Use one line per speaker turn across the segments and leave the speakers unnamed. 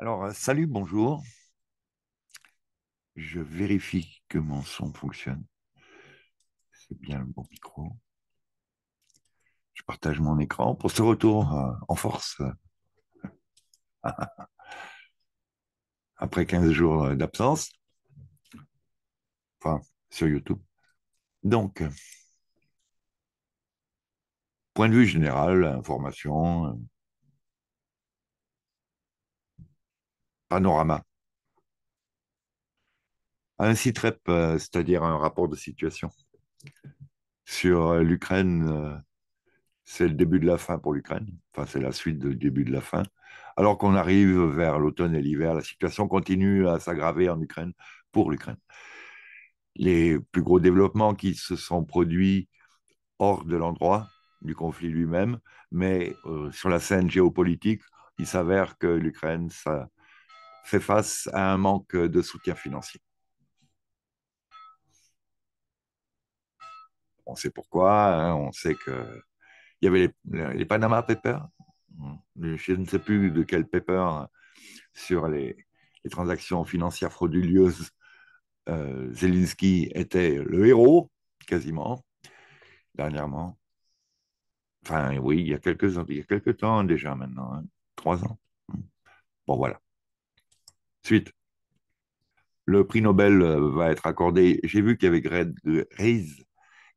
Alors, euh, salut, bonjour. Je vérifie que mon son fonctionne. C'est bien le bon micro. Je partage mon écran pour ce retour euh, en force. Après 15 jours euh, d'absence. Enfin, sur YouTube. Donc, point de vue général, information, panorama. Un CITREP, euh, c'est-à-dire un rapport de situation sur euh, l'Ukraine, euh, c'est le début de la fin pour l'Ukraine, enfin c'est la suite du début de la fin. Alors qu'on arrive vers l'automne et l'hiver, la situation continue à s'aggraver en Ukraine pour l'Ukraine. Les plus gros développements qui se sont produits hors de l'endroit du conflit lui-même, mais sur la scène géopolitique, il s'avère que l'Ukraine, ça fait face à un manque de soutien financier. On sait pourquoi, hein, on sait que il y avait les, Panama Papers, je ne sais plus de quel paper sur les, transactions financières frauduleuses, euh, Zelensky était le héros, quasiment, dernièrement. Enfin, oui, il y a quelques, il y a quelques temps déjà maintenant, hein, trois ans. Bon, voilà. Suite. Le prix Nobel euh, va être accordé. J'ai vu qu'il y avait Greg Rees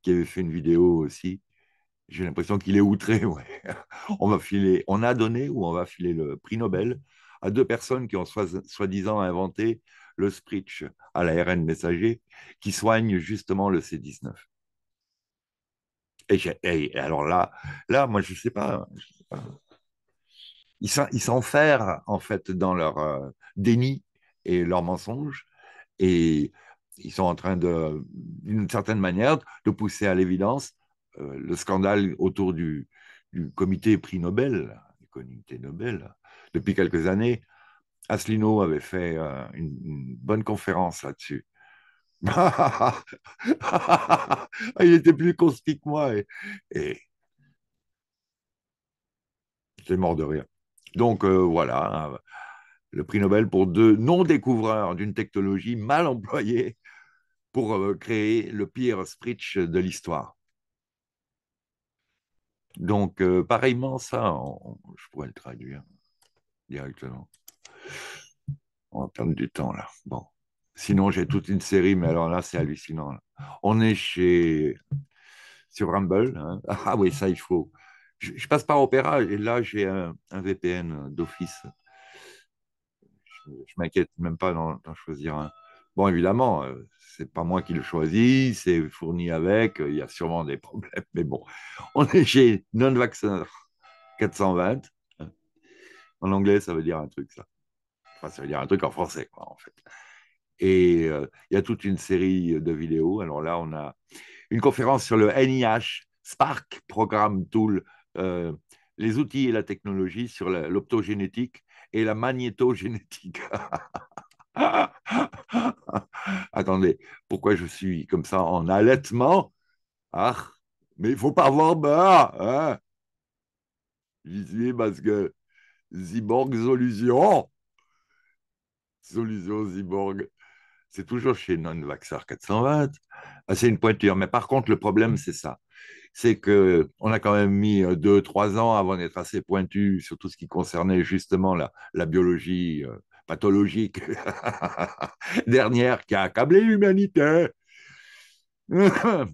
qui avait fait une vidéo aussi. J'ai l'impression qu'il est outré. On va filer, on a donné ou on va filer le prix Nobel à deux personnes qui ont soi-disant inventé le spritch à la RN messager qui soigne justement le C19. Et, alors là, là, moi, je ne sais sais pas. Ils s'enferment, en fait, dans leur, euh, déni et leur mensonges, Et ils sont en train de, d'une certaine manière, de pousser à l'évidence euh, le scandale autour du, comité prix Nobel, comité Nobel, depuis quelques années. Asselineau avait fait euh, une, bonne conférence là-dessus. Il était plus conspic que moi et, j'étais mort de rire. Donc euh, voilà, le prix Nobel pour deux non-découvreurs d'une technologie mal employée pour euh, créer le pire spritch de l'histoire. Donc, euh, pareillement, ça, je pourrais le traduire directement. On va perdre du temps là. Bon. Sinon, j'ai toute une série, mais alors là, c'est hallucinant. On est chez. sur Rumble. Hein. Ah oui, ça, il faut. Je, passe par Opéra et là, j'ai un VPN d'office je m'inquiète même pas d'en choisir un. Bon, évidemment, euh, c'est pas moi qui le choisis, c'est fourni avec, euh, il y a sûrement des problèmes, mais bon, on est chez Non-Vaxxer 420. En anglais, ça veut dire un truc, ça. Enfin, ça veut dire un truc en français, quoi, en fait. Et euh, il y a toute une série de vidéos. Alors là, on a une conférence sur le NIH Spark Programme Tool, les outils et la technologie sur l'optogénétique et la magnétogénétique. Attendez, pourquoi je suis comme ça en allaitement Ah, mais il faut pas avoir peur. Hein J'y parce que Ziborg Solution, Solution Ziborg, c'est toujours chez Non Vaxar 420. c'est une pointure. Mais par contre, le problème, c'est ça c'est que on a quand même mis euh, deux, trois ans avant d'être assez pointu sur tout ce qui concernait justement la, biologie euh, pathologique dernière qui a accablé l'humanité. dont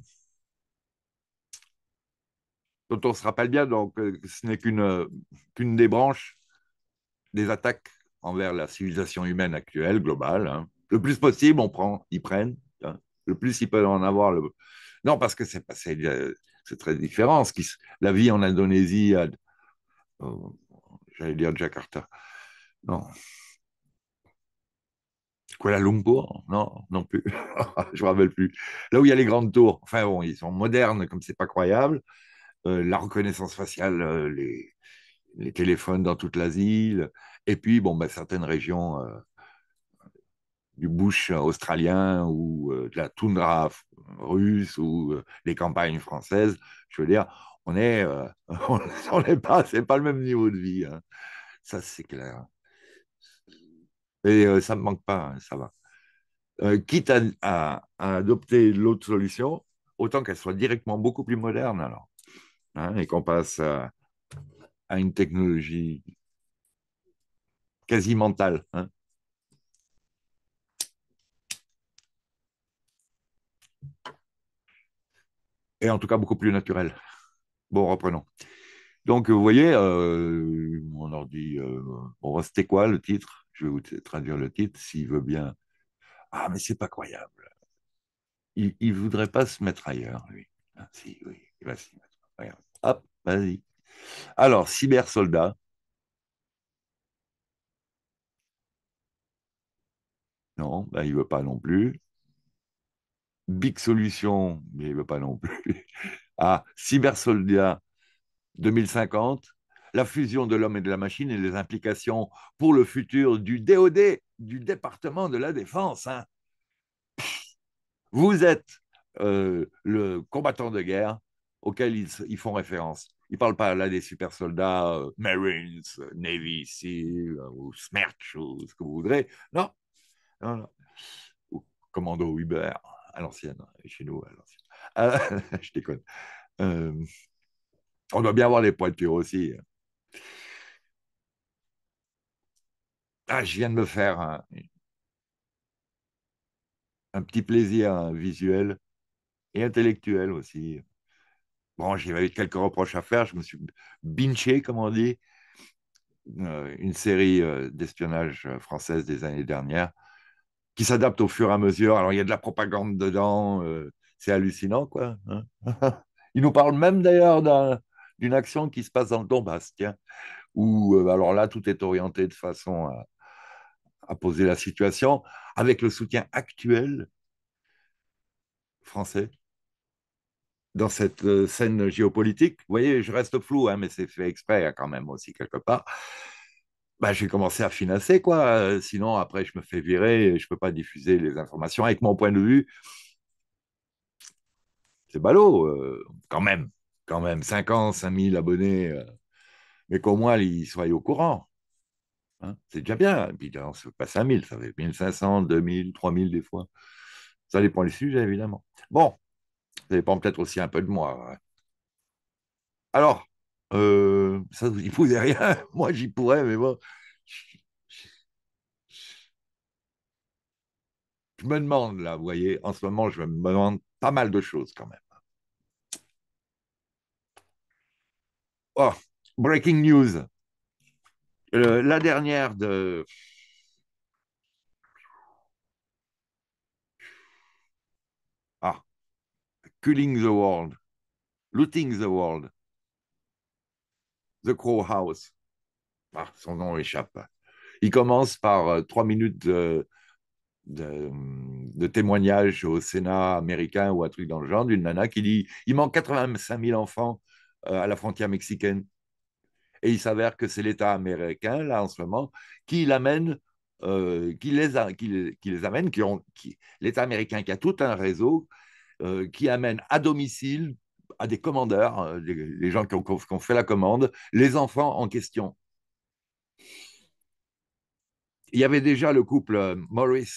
on se rappelle bien, donc euh, ce n'est qu'une qu'une des branches des attaques envers la civilisation humaine actuelle, globale. Hein. Le plus possible, on prend, ils prennent. Hein. Le plus ils peuvent en avoir, le, non, parce que c'est euh, très différent. la vie en Indonésie, euh, j'allais dire Jakarta, non. Kuala Lumpur, non, non plus. je ne me rappelle plus. Là où il y a les grandes tours. Enfin bon, ils sont modernes, comme c'est pas croyable. Euh, la reconnaissance faciale, les, téléphones dans toute l'asile. et puis bon, ben, certaines régions du bush australien ou euh, de la toundra russe ou des euh, les campagnes françaises. Je veux dire, on est, euh, on n'est pas, c'est pas le même niveau de vie. Hein. Ça c'est clair. Et ça me manque pas, hein, ça va. quitte à, adopter l'autre solution, autant qu'elle soit directement beaucoup plus moderne alors, hein, et qu'on passe à, à, une technologie quasi mentale. et en tout cas beaucoup plus naturel. Bon, reprenons. Donc, vous voyez, on leur dit, on bon, c'était quoi le titre Je vais vous traduire le titre, s'il veut bien. Ah, mais c'est pas croyable. Il ne voudrait pas se mettre ailleurs, lui. Ah, si, oui, il va s'y mettre. Regarde. Hop, vas-y. Alors, cyber-soldat. Non, ben, il ne veut pas non plus. Big Solution, mais il veut pas non plus, à Cybersoldat 2050, la fusion de l'homme et de la machine et les implications pour le futur du DOD, du département de la défense. Hein. Vous êtes euh, le combattant de guerre auquel ils, font référence. Ils ne parlent pas là des super soldats, euh, Marines, Navy Sea, euh, ou Smerch, ou ce que vous voudrez. Non, non, non. Ou Commando Uber à l'ancienne, hein, chez nous, à l'ancienne. Ah, je déconne. Euh, on doit bien avoir les pointures aussi. Hein. Ah, je viens de me faire un, petit plaisir hein, visuel et intellectuel aussi. Bon, eu quelques reproches à faire. Je me suis binché, comme on dit, euh, une série euh, d'espionnage française des années dernières qui s'adapte au fur et à mesure. Alors, il y a de la propagande dedans. Euh, c'est hallucinant, quoi. Hein. il nous parle même d'ailleurs d'une action qui se passe dans le Donbass, tiens, où, euh, alors là, tout est orienté de façon à, poser la situation, avec le soutien actuel français dans cette euh, scène géopolitique. Vous voyez, je reste flou, hein, mais c'est fait exprès hein, quand même aussi quelque part bah, j'ai commencé à financer, quoi. Euh, sinon, après, je me fais virer et je ne peux pas diffuser les informations. Avec mon point de vue, c'est ballot, euh, quand même. Quand même, 5 ans, 5000 abonnés, euh, mais qu'au moins, ils soient au courant. Hein. c'est déjà bien. Et puis, on pas passe 5000, ça fait 1500, 2000, 3000 des fois. Ça dépend des sujets, évidemment. Bon, ça dépend peut-être aussi un peu de moi. Alors, euh, ça, vous y rien. Moi, j'y pourrais, mais bon. Je me demande, là, vous voyez, en ce moment, je me demande pas mal de choses quand même. Oh, breaking news. Euh, la dernière de. Ah, Killing the World. Looting the World. The Crow House. Ah, son nom échappe. Il commence par euh, trois minutes de, témoignage au Sénat américain ou un truc dans le genre d'une nana qui dit il manque 85 000 enfants euh, à la frontière mexicaine. Et il s'avère que c'est l'État américain, là, en ce moment, qui euh, les qui, les, amène, qui l'État américain qui a tout un réseau, qui amène à domicile à des commandeurs, euh, les, gens qui ont, fait la commande, les enfants en question. Il y avait déjà le couple euh, Morris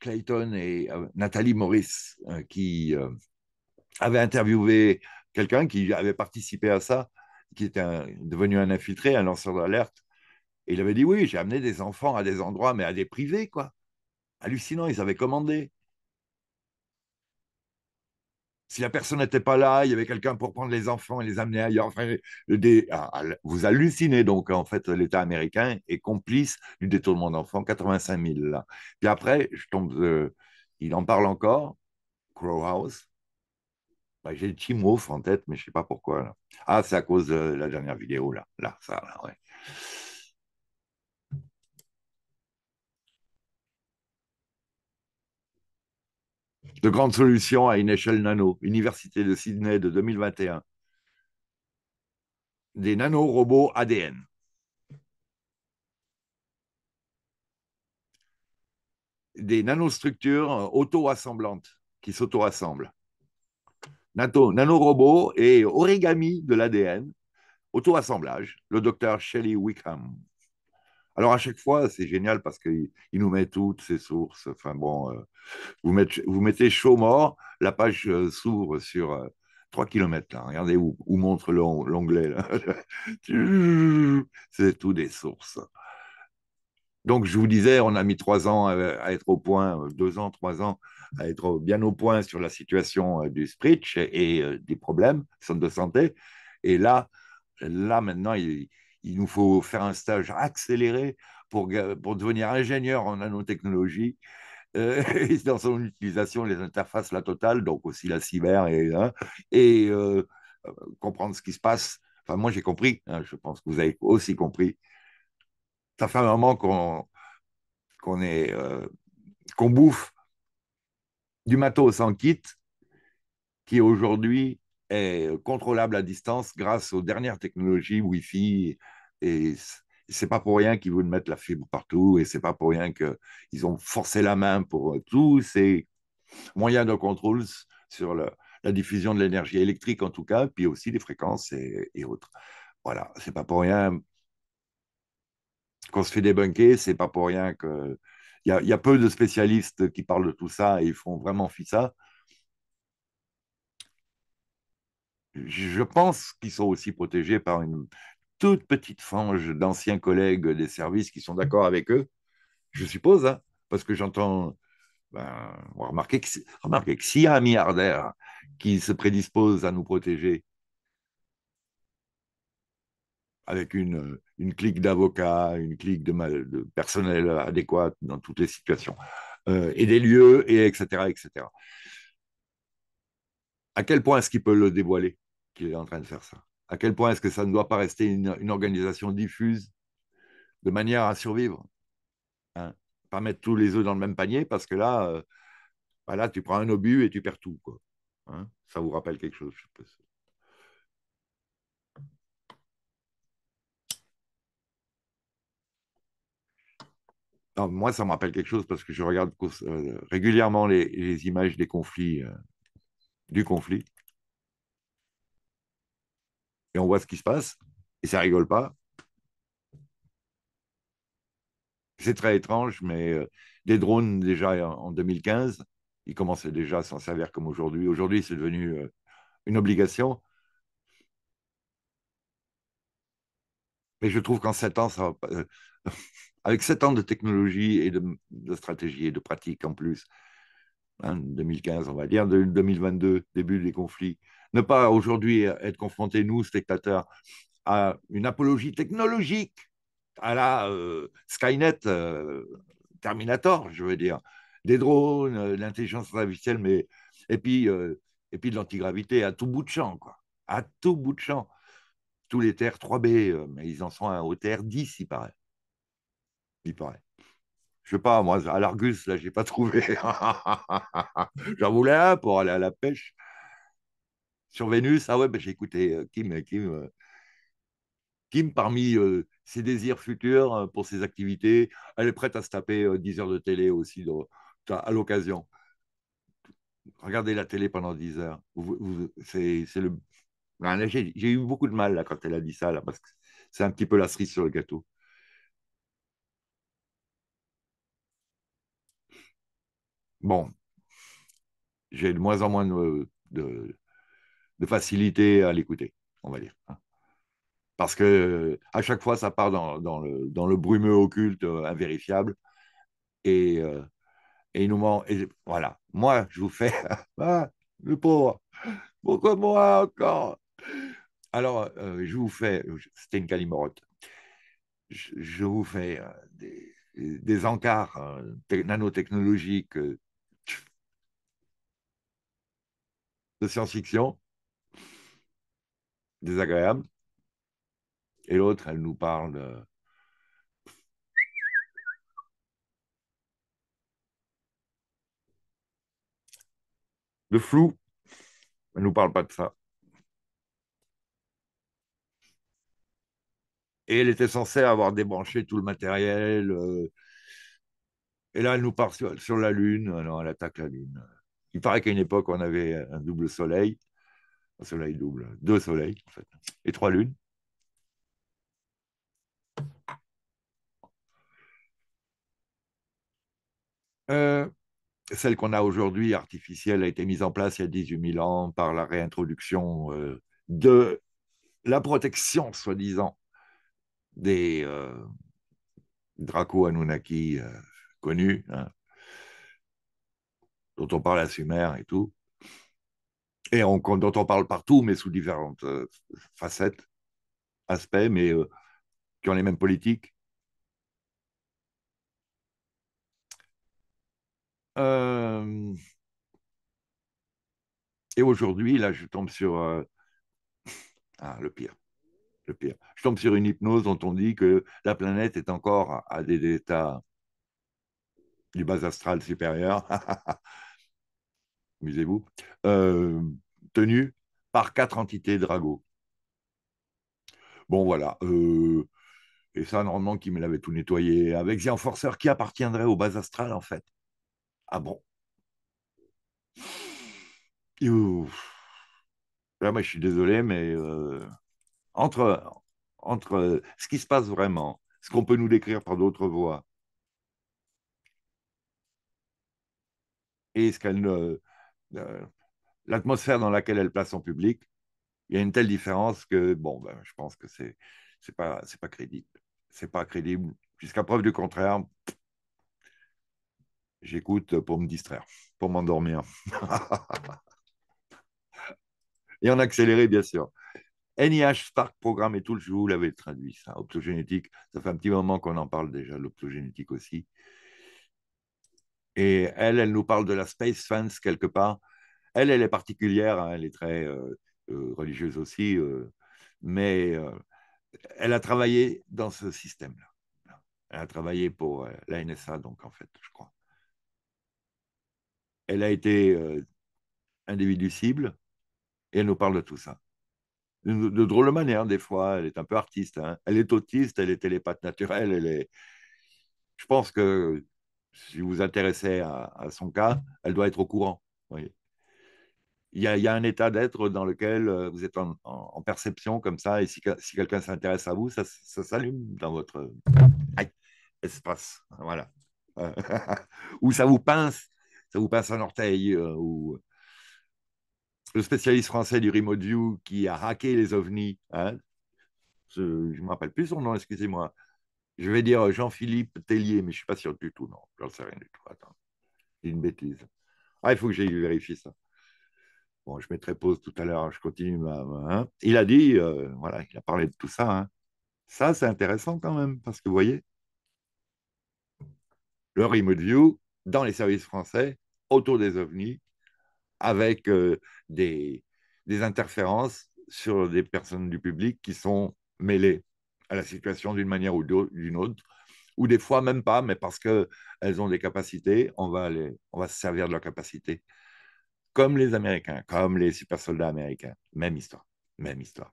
Clayton et euh, Nathalie Morris qui avaient avait interviewé quelqu'un qui avait participé à ça, qui était devenu un infiltré, un lanceur d'alerte. Et il avait dit oui, j'ai amené des enfants à des endroits, mais à des privés, quoi. Hallucinant, ils avaient commandé. Si la personne n'était pas là, il y avait quelqu'un pour prendre les enfants et les amener ailleurs. Enfin, ah, ah, vous hallucinez donc, en fait, l'État américain est complice du détournement d'enfants, 85 000 là. Puis après, je tombe, euh, il en parle encore, Crowhouse. Bah, J'ai le petit en tête, mais je ne sais pas pourquoi. Ah, c'est à cause de la dernière vidéo, là. Là, ça, là, ouais. de grandes solutions à une échelle nano. Université de Sydney de 2021. Des nanorobots ADN. Des nanostructures auto-assemblantes qui s'auto-assemblent. Nanorobots et origami de l'ADN, auto-assemblage, le docteur Shelley Wickham. Alors à chaque fois, c'est génial parce qu'il nous met toutes ses sources. Enfin bon, euh, vous, mettez, vous chaud mort, la page euh, s'ouvre sur 3 euh, km. Regardez où, montre l'onglet. c'est tout des sources. Donc je vous disais, on a mis trois ans à être au point, deux ans, trois ans à être bien au point sur la situation du Spritch et des problèmes de santé. Et là, là maintenant, il, il nous faut faire un stage accéléré pour, devenir ingénieur en nanotechnologie. Euh, dans son utilisation, les interfaces, la totale, donc aussi la cyber, et, hein, euh, euh, comprendre ce qui se passe. Enfin, moi, j'ai compris, hein, je pense que vous avez aussi compris. Ça fait un moment qu'on qu'on qu'on bouffe du matos sans kit qui aujourd'hui est contrôlable à distance grâce aux dernières technologies Wi-Fi et c'est pas pour rien qu'ils veulent mettre la fibre partout et c'est pas pour rien qu'ils ont forcé la main pour euh, tous ces moyens de contrôle sur la diffusion de l'énergie électrique en tout cas, puis aussi des fréquences et, autres. Voilà, c'est pas pour rien qu'on se fait débunker, c'est pas pour rien que il y a, y, a peu de spécialistes qui parlent de tout ça et ils font vraiment fi ça. Je pense qu'ils sont aussi protégés par une, toute petite fange d'anciens collègues des services qui sont d'accord avec eux, je suppose, hein, parce que j'entends. Ben, remarquez que, s'il y a un milliardaire qui se prédispose à nous protéger avec une, une clique d'avocats, une clique de, personnel adéquat dans toutes les situations, euh, et des lieux, et etc., etc. À quel point est-ce qu'il peut le dévoiler qu'il est en train de faire ça à quel point est-ce que ça ne doit pas rester une, organisation diffuse de manière à survivre hein? Pas mettre tous les œufs dans le même panier parce que là, euh, bah tu prends un obus et tu perds tout. Hein? ça vous rappelle quelque chose, je moi, ça me rappelle quelque chose parce que je regarde euh, régulièrement les, images des conflits, euh, du conflit et on voit ce qui se passe, et ça rigole pas. C'est très étrange, mais euh, des drones déjà en, 2015, ils commençaient déjà à s'en servir comme aujourd'hui. Aujourd'hui, c'est devenu euh, une obligation. Mais je trouve qu'en 7 ans, euh, avec 7 ans de technologie et de, stratégie et de pratique en plus, en hein, 2015, on va dire, de, 2022, début des conflits, ne pas aujourd'hui être confrontés, nous, spectateurs, à une apologie technologique, à la euh, Skynet, euh, Terminator, je veux dire, des drones, euh, l'intelligence artificielle, mais et puis, et puis de l'antigravité à tout bout de champ, quoi, à tout bout de champ. Tous les Terres 3 b mais ils en sont à un au Terre 10 il paraît. Il paraît. Je sais pas, moi, à l'Argus, là, n'ai pas trouvé. J'en voulais un pour aller à la pêche sur Vénus, ah ouais, bah, j'ai écouté euh, Kim, euh, Kim, euh, Kim, parmi ses désirs futurs pour ses activités, elle est prête à se taper 10 heures de télé aussi à l'occasion. Regardez la télé pendant 10 heures. C'est le. J'ai eu beaucoup de mal là, quand elle a dit ça, là, parce que c'est un petit peu la cerise sur le gâteau. Bon, j'ai de moins en moins de de facilité à l'écouter, on va dire. Hein. Parce que euh, à chaque fois, ça part dans, le, dans le, brumeux occulte euh, invérifiable. Et, euh, et il nous ment. voilà, moi, je vous fais ah, le pauvre. Pourquoi moi encore Alors, je vous fais, c'était une calimorote. Je, vous fais des, encarts nanotechnologiques de science-fiction désagréable. Et l'autre, elle nous parle euh, de... flou. Elle nous parle pas de ça. Et elle était censée avoir débranché tout le matériel. Euh, et là, elle nous parle sur, sur la Lune. Non, elle attaque la Lune. Il paraît qu'à une époque, on avait un double soleil soleil double, deux soleils, en fait, et trois lunes. Euh, celle qu'on a aujourd'hui, artificielle, a été mise en place il y a 18 000 ans par la réintroduction euh, de la protection, soi-disant, des euh, Draco Anunnaki connus, hein, dont on parle à Sumer et tout et dont on parle partout, mais sous différentes euh, facettes, aspects, mais euh, qui ont les mêmes politiques. Euh, et aujourd'hui, là, je tombe sur... Ah, le pire. Le pire. Je tombe sur une hypnose dont on dit que la planète est encore à des états du bas astral supérieur. amusez-vous, euh, tenu par quatre entités Drago. Bon, voilà. Euh, et ça, normalement, qui me l'avait tout nettoyé avec The Enforcer qui appartiendrait aux bases astrales, en fait. Ah bon Là, ah, moi, je suis désolé, mais euh, entre, entre ce qui se passe vraiment, ce qu'on peut nous décrire par d'autres voies, et ce qu'elle ne. Euh, l'atmosphère dans laquelle elle place son public, il y a une telle différence que, bon, ben, je pense que c'est c'est pas, pas crédible. C'est pas crédible. Jusqu'à preuve du contraire, j'écoute pour me distraire, pour m'endormir. et en accéléré, bien sûr. NIH Spark Programme et tout, je vous l'avais traduit, ça. Optogénétique, ça fait un petit moment qu'on en parle déjà, l'optogénétique aussi. Et elle, elle nous parle de la Space Fence quelque part. Elle, elle est particulière, hein, elle est très euh, euh, religieuse aussi, euh, mais elle a travaillé dans ce système-là. Elle a travaillé pour la NSA, donc en fait, je crois. Elle a été individu cible et elle nous parle de tout ça. De, drôle de manière, des fois, elle est un peu artiste. Hein. Elle est autiste, elle est télépathe naturelle, elle est... Je pense que si vous vous intéressez à, son cas, elle doit être au courant. Il, y a, un état d'être dans lequel euh, vous êtes en, perception comme ça, et si, quelqu'un s'intéresse à vous, ça, s'allume dans votre espace. Voilà. ou ça vous pince, ça vous pince un orteil, euh, ou euh, le spécialiste français du remote view qui a hacké les ovnis, hein, je ne me rappelle plus son nom, excusez-moi, je vais dire Jean-Philippe Tellier, mais je ne suis pas sûr du tout, non. Je ne sais rien du tout. Attends, c'est une bêtise. Ah, il faut que j'aille vérifier ça. Bon, je mettrai pause tout à l'heure, hein, je continue. Ma, hein. Il a dit, euh, voilà, il a parlé de tout ça. Hein. Ça, c'est intéressant quand même, parce que vous voyez, le remote view dans les services français, autour des ovnis, avec euh, des, des interférences sur des personnes du public qui sont mêlées à la situation d'une manière ou d'une autre, ou des fois même pas, mais parce qu'elles ont des capacités, on va, on va se servir de leurs capacités. Comme les Américains, comme les super soldats américains. Même histoire, même histoire.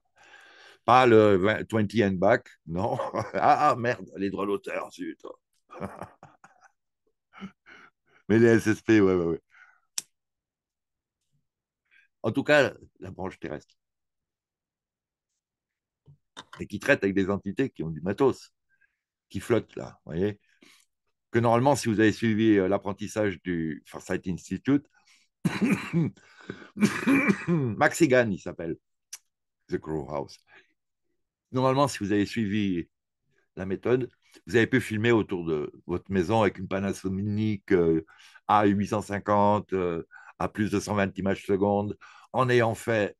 Pas le 20 and back, non. Ah, ah merde, les droits d'auteur, zut. mais les SSP, oui, oui, oui. En tout cas, la branche terrestre et qui traite avec des entités qui ont du matos, qui flottent là, vous voyez Que normalement, si vous avez suivi euh, l'apprentissage du Foresight Institute, Maxigan, il s'appelle, The Crow House. Normalement, si vous avez suivi la méthode, vous avez pu filmer autour de votre maison avec une Panasonic euh, A850 à euh, plus de 120 images secondes, en ayant fait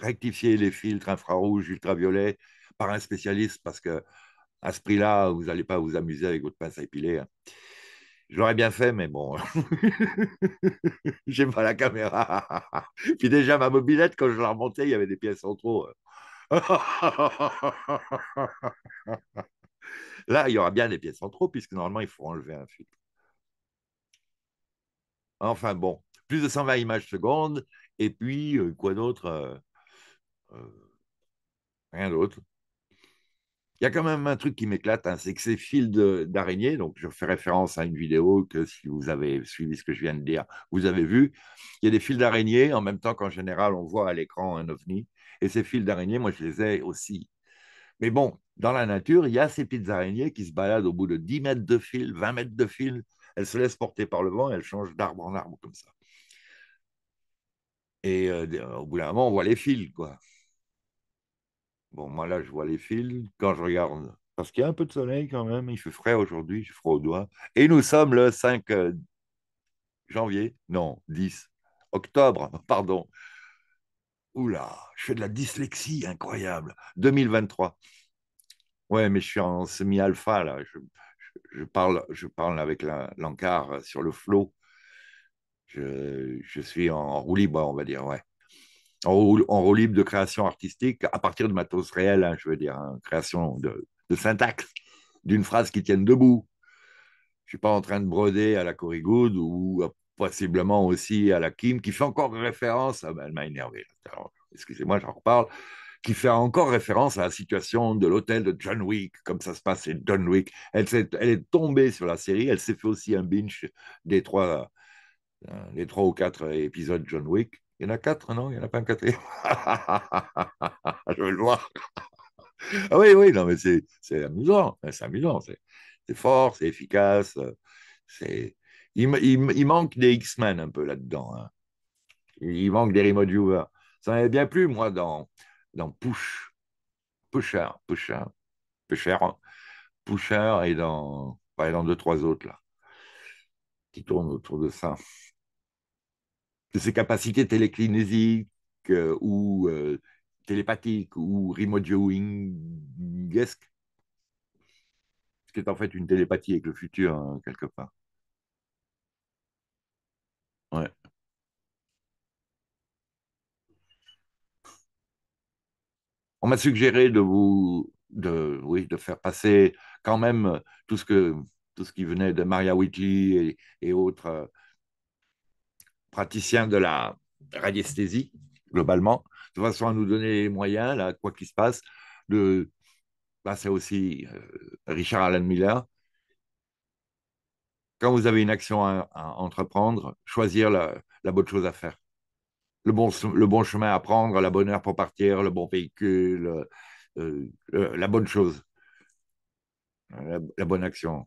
rectifier les filtres infrarouges, ultraviolets par un spécialiste parce que à ce prix-là, vous n'allez pas vous amuser avec votre pince à épiler. Hein. J'aurais bien fait, mais bon, j'aime pas la caméra. Puis déjà, ma mobilette, quand je la remontais, il y avait des pièces en trop. Hein. Là, il y aura bien des pièces en trop, puisque normalement, il faut enlever un filtre. Enfin bon, plus de 120 images secondes, et puis euh, quoi d'autre euh, euh, rien d'autre. Il y a quand même un truc qui m'éclate, hein, c'est que ces fils d'araignées donc je fais référence à une vidéo que si vous avez suivi ce que je viens de dire, vous avez vu, il y a des fils d'araignées en même temps qu'en général on voit à l'écran un ovni, et ces fils d'araignées moi je les ai aussi. Mais bon, dans la nature, il y a ces petites araignées qui se baladent au bout de 10 mètres de fil, 20 mètres de fil, elles se laissent porter par le vent, elles changent d'arbre en arbre comme ça. Et euh, au bout d'un moment, on voit les fils, quoi. Bon, moi là, je vois les fils quand je regarde, parce qu'il y a un peu de soleil quand même, il fait frais aujourd'hui, je froid au doigt. Et nous sommes le 5 euh, janvier, non, 10 octobre, pardon. Oula, je fais de la dyslexie incroyable. 2023. Ouais, mais je suis en semi-alpha là. Je, parle, je parle avec l'encart sur le flot. Je, je, suis en roue libre, on va dire, ouais en rôle libre de création artistique à partir de matos réel, hein, je veux dire, hein, création de, syntaxe, d'une phrase qui tienne debout. Je ne suis pas en train de broder à la Corrigood ou possiblement aussi à la Kim, qui fait encore référence, à, bah, elle m'a énervé, excusez-moi, j'en reparle, qui fait encore référence à la situation de l'hôtel de John Wick, comme ça se passe chez John Wick. Elle, est, tombée sur la série, elle s'est fait aussi un binge des trois, les euh, trois ou quatre épisodes John Wick. Il y en a quatre, non Il n'y en a pas un quatrième Je veux le voir. ah oui, oui, non, mais c'est amusant. C'est amusant. C'est fort, c'est efficace. Il, il, manque des X-Men un peu là-dedans. Hein. Il manque des remote viewers. Ça m'avait bien plu, moi, dans, dans Push. Pusher, Pusher, Pusher, hein. Pusher et dans, et dans deux, trois autres, là, qui tournent autour de ça de ses capacités télékinésiques euh, ou euh, télépathiques ou remote viewing ce qui est en fait une télépathie avec le futur, hein, quelque part. Ouais. On m'a suggéré de vous, de, oui, de faire passer quand même tout ce que tout ce qui venait de Maria Whitley et autres euh, praticien de la radiesthésie, globalement, de façon à nous donner les moyens, là, quoi qu'il se passe, de. Bah, c'est aussi euh, Richard Allen Miller. Quand vous avez une action à, entreprendre, choisir la, bonne chose à faire. Le bon, le bon chemin à prendre, la bonne heure pour partir, le bon véhicule, euh, euh, la bonne chose, la bonne action.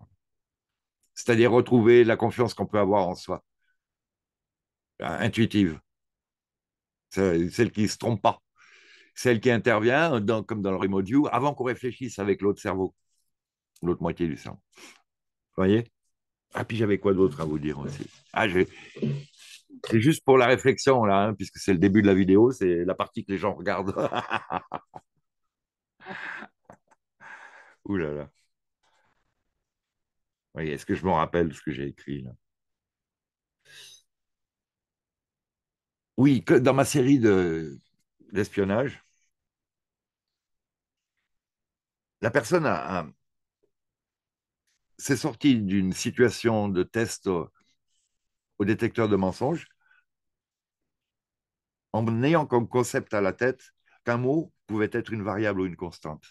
C'est-à-dire retrouver la confiance qu'on peut avoir en soi. Euh, intuitive. Celle qui ne se trompe pas. Celle qui intervient, comme dans le remote view, avant qu'on réfléchisse avec l'autre cerveau, l'autre moitié du cerveau. Vous voyez Ah, puis j'avais quoi d'autre à vous dire aussi ah, C'est juste pour la réflexion, là, hein, puisque c'est le début de la vidéo, c'est la partie que les gens regardent. Ouh là là. est-ce que je me rappelle ce que j'ai écrit là Oui, dans ma série d'espionnage, la personne a, s'est sortie d'une situation de test au, détecteur de mensonges en ayant comme concept à la tête qu'un mot pouvait être une variable ou une constante.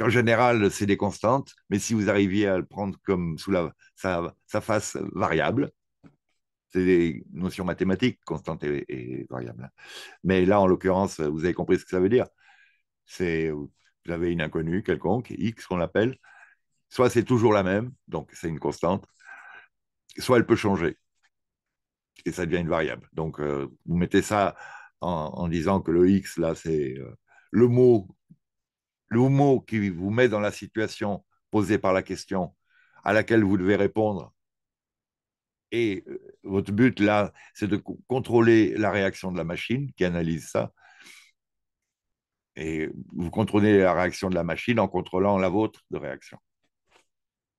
En général, c'est des constantes, mais si vous arriviez à le prendre comme sous la, sa face variable, c'est des notions mathématiques, constantes et, variable. variables. Hein. Mais là, en l'occurrence, euh, vous avez compris ce que ça veut dire. C'est euh, vous avez une inconnue quelconque, x qu'on l'appelle. Soit c'est toujours la même, donc c'est une constante, soit elle peut changer et ça devient une variable. Donc euh, vous mettez ça en, disant que le x là c'est le mot le mot qui vous met dans la situation posée par la question à laquelle vous devez répondre et euh, votre but là, c'est de contrôler la réaction de la machine qui analyse ça. Et vous contrôlez la réaction de la machine en contrôlant la vôtre de réaction,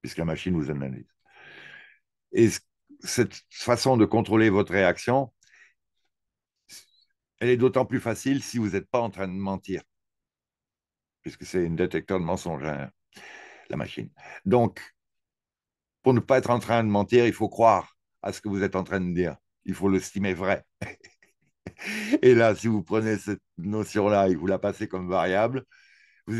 puisque la machine vous analyse. Et cette façon de contrôler votre réaction, elle est d'autant plus facile si vous n'êtes pas en train de mentir, puisque c'est une détecteur de mensonges, hein, la machine. Donc, pour ne pas être en train de mentir, il faut croire à ce que vous êtes en train de dire. Il faut l'estimer vrai. et là, si vous prenez cette notion-là et vous la passez comme variable, vous,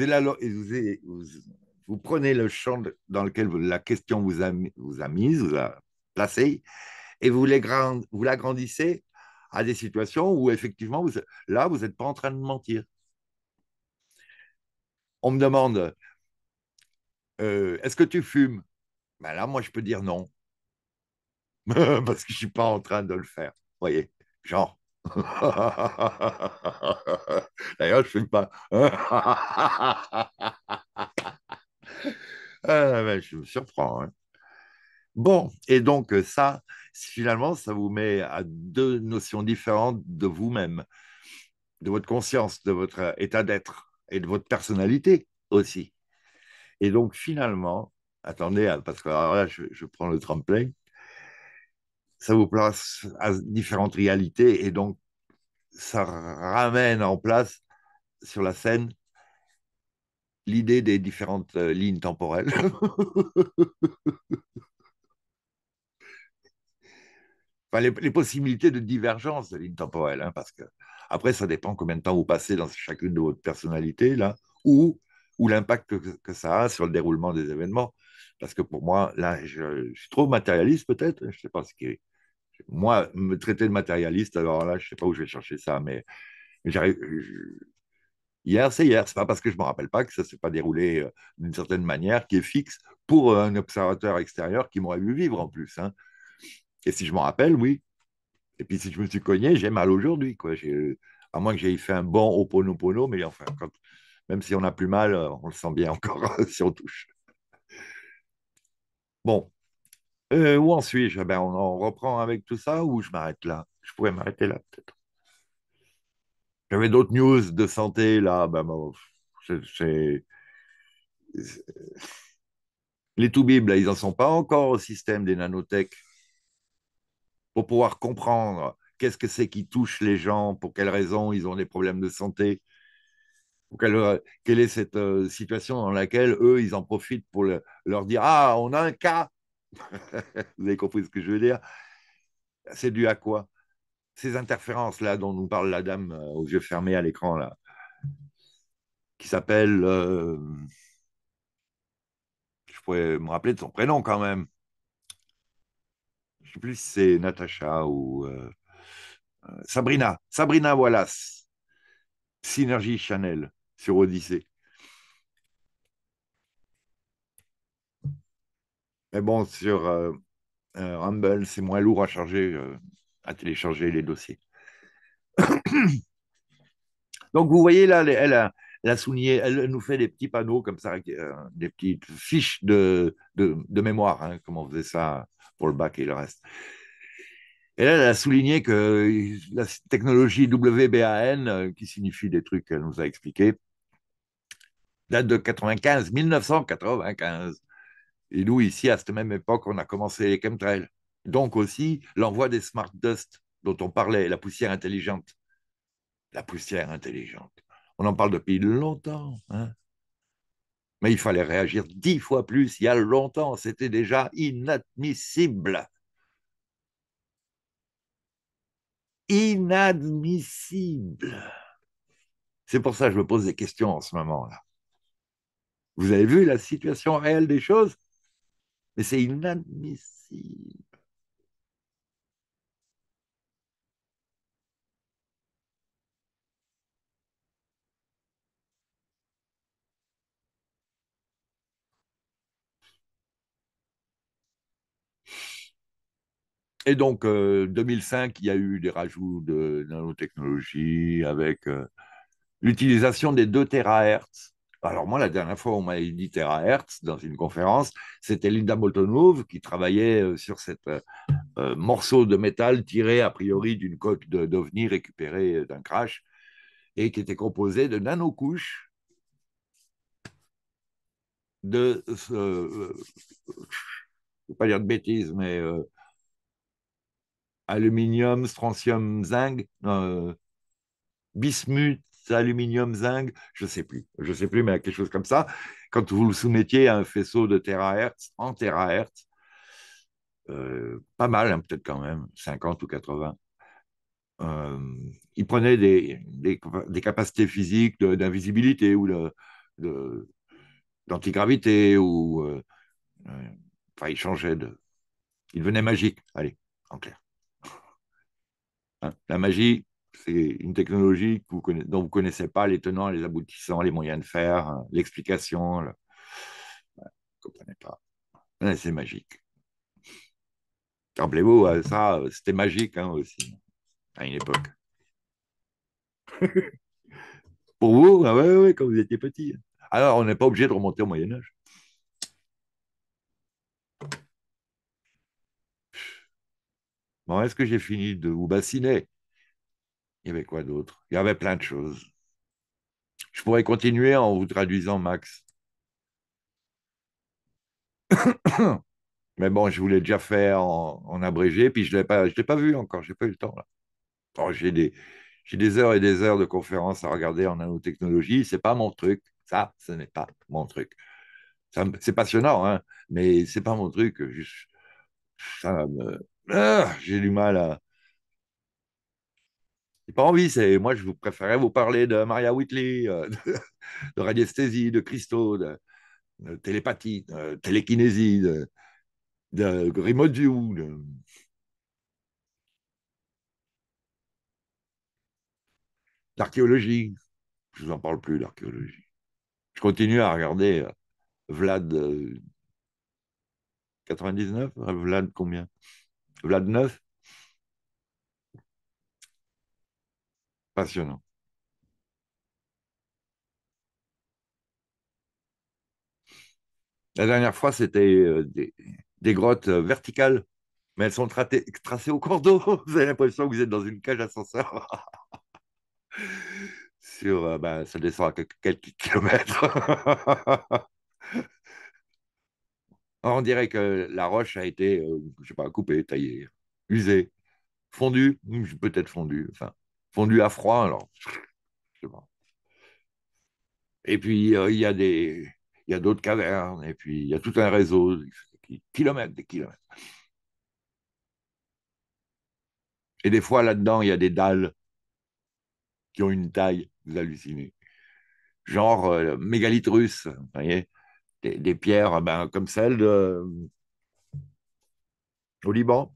prenez le champ dans lequel la question vous a, vous mise, vous a placé, et vous l'agrandissez à des situations où effectivement, là, vous n'êtes pas en train de mentir. On me demande, euh, est-ce que tu fumes ben Là, moi, je peux dire non. parce que je ne suis pas en train de le faire. Vous voyez, genre. D'ailleurs, je ne fais pas. Ah, je me surprends. Hein. Bon, et donc euh, ça, finalement, ça vous met à deux notions différentes de vous-même, de votre conscience, de votre euh, état d'être et de votre personnalité aussi. Et donc finalement, attendez, hein, parce que là, je, je prends le tremplin, ça vous place à différentes réalités et donc ça ramène en place sur la scène l'idée des différentes euh, lignes temporelles. les, possibilités de divergence de lignes temporelles, hein, parce que après, ça dépend combien de temps vous passez dans chacune de vos personnalités, là, ou, ou l'impact que, ça a sur le déroulement des événements. Parce que pour moi, là, je, je suis trop matérialiste peut-être, je ne sais pas ce qui est moi, me traiter de matérialiste, alors là, je ne sais pas où je vais chercher ça, mais Hier, c'est hier. C'est pas parce que je me rappelle pas que ça s'est pas déroulé euh, d'une certaine manière qui est fixe pour euh, un observateur extérieur qui m'aurait vu vivre en plus. Hein. Et si je m'en rappelle, oui. Et puis si je me suis cogné, j'ai mal aujourd'hui. À moins que j'aie fait un bon oponopono, mais enfin, même si on a plus mal, euh, on le sent bien encore si on touche. Bon, euh, où en suis-je eh ben, on, reprend avec tout ça ou je m'arrête là Je pourrais m'arrêter là, peut-être. J'avais d'autres news de santé, là. Ben, les toubibs, bibles, ils n'en sont pas encore au système des nanotech pour pouvoir comprendre qu'est-ce que c'est qui touche les gens, pour quelles raisons ils ont des problèmes de santé, quelle, est cette euh, situation dans laquelle eux, ils en profitent pour leur dire Ah, on a un cas Vous avez compris ce que je veux dire C'est dû à quoi Ces interférences-là dont nous parle la dame euh, aux yeux fermés à l'écran, là, qui s'appelle. Euh, je pourrais me rappeler de son prénom quand même. Je ne sais plus si c'est Natacha ou. Euh, Sabrina, Sabrina Wallace, Synergie Chanel sur Odyssée. Mais bon, sur euh, euh, Rumble, c'est moins lourd à charger, euh, à télécharger les dossiers. Donc vous voyez là, elle a, souligné, elle nous fait des petits panneaux comme ça, des petites fiches de, de, mémoire, hein, comment comme on faisait ça pour le bac et le reste. Et là, elle a souligné que la technologie WBAN, qui signifie des trucs qu'elle nous a expliqués, date de 95, 1995. Et nous, ici, à cette même époque, on a commencé les chemtrails. Donc aussi, l'envoi des smart dust dont on parlait, la poussière intelligente. La poussière intelligente. On en parle depuis longtemps. Hein. Mais il fallait réagir dix fois plus il y a longtemps. C'était déjà inadmissible. Inadmissible. C'est pour ça que je me pose des questions en ce moment-là. Vous avez vu la situation réelle des choses mais c'est inadmissible. Et donc, euh, 2005, il y a eu des rajouts de nanotechnologie avec euh, l'utilisation des 2 THz alors moi, la dernière fois, on édité dit Hertz dans une conférence, c'était Linda bolton qui travaillait euh, sur ce euh, euh, morceau de métal tiré a priori d'une coque d'OVNI récupérée d'un crash et qui était composé de nanocouches de je ne pas dire de bêtises, mais aluminium, strontium, zinc, bismuth, aluminium, zinc, je ne sais plus, je ne sais plus, mais quelque chose comme ça, quand vous le soumettiez à un faisceau de terahertz, en terahertz, euh, pas mal, hein, peut-être quand même, 50 ou 80. Euh, il prenait des, capacités physiques d'invisibilité ou d'antigravité, ou. Euh, enfin, il changeait de. Il devenait magique, allez, en clair. Hein, la magie, c'est une technologie dont vous ne connaissez pas les tenants, les aboutissants, les moyens de faire, euh, l'explication. Vous ne comprenez pas. C'est magique. Rappelez-vous, euh, ça, euh, c'était magique hein, aussi, à une époque. Pour vous, ah quand vous étiez petit. Alors, on n'est pas obligé de remonter au Moyen Âge. Bon, est-ce que j'ai fini de vous bassiner il y avait quoi d'autre Il y avait plein de choses. Je pourrais continuer en vous traduisant, Max. Mais bon, je voulais déjà faire en, abrégé, puis je ne l'ai pas, pas vu encore, je n'ai pas eu le temps. Là. j'ai, des, des heures et des heures de conférences à regarder en nanotechnologie, ce n'est pas mon truc. Ça, ce n'est pas mon truc. c'est passionnant, hein, mais ce n'est pas mon truc. ça ah, j'ai du mal à, j'ai pas envie, c'est moi je vous préférais vous parler de Maria Whitley, euh, de, radiesthésie, de cristaux, de, télépathie, de télékinésie, de, de view. De... L'archéologie, je vous en parle plus, d'archéologie. Je continue à regarder euh, Vlad 99, euh, Vlad combien Vlad 9 passionnant. La dernière fois, c'était euh, des, grottes euh, verticales, mais elles sont tracées au cordeau. Vous avez l'impression que vous êtes dans une cage ascenseur. Sur, euh, ben, ça descend à quelques, kilomètres. On dirait que la roche a été, je sais pas, coupée, taillée, usée, fondue, peut-être fondue. Enfin, fondu à froid, alors. Et puis, euh, il y a des. Il a d'autres cavernes, et puis il y a tout un réseau, qui, kilomètres des kilomètres. Et des fois, là-dedans, il y a des dalles qui ont une taille, vous Genre euh, mégalith russe, vous voyez, des, pierres ben, comme celle de, euh, au Liban.